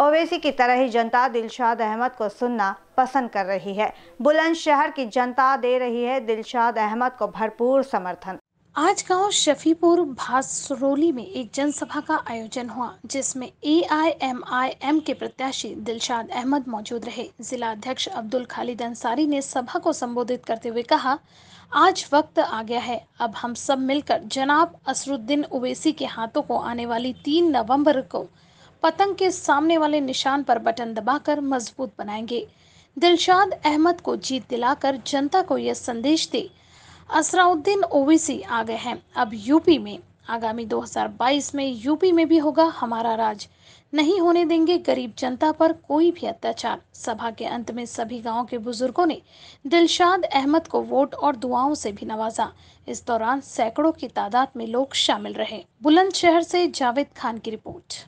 ओवैसी की तरह ही जनता दिलशाद अहमद को सुनना पसंद कर रही है बुलंदशहर की जनता दे रही है दिलशाद अहमद को भरपूर समर्थन आज गांव शफीपुर भासरोली में एक जनसभा का आयोजन हुआ जिसमें एआईएमआईएम के प्रत्याशी दिलशाद अहमद मौजूद रहे जिला अध्यक्ष अब्दुल खालिद अंसारी ने सभा को संबोधित करते हुए कहा आज वक्त आ गया है अब हम सब मिलकर जनाब असरुद्दीन ओवैसी के हाथों को आने वाली तीन नवंबर को पतंग के सामने वाले निशान पर बटन दबाकर मजबूत बनाएंगे दिलशाद अहमद को जीत दिलाकर जनता को यह संदेश दे असराउद्दीन ओवीसी आ गए हैं अब यूपी में आगामी 2022 में यूपी में भी होगा हमारा राज नहीं होने देंगे गरीब जनता पर कोई भी अत्याचार सभा के अंत में सभी गांव के बुजुर्गों ने दिलशाद अहमद को वोट और दुआओं से भी नवाजा इस दौरान सैकड़ों की तादाद में लोग शामिल रहे बुलंदशहर से जावेद खान की रिपोर्ट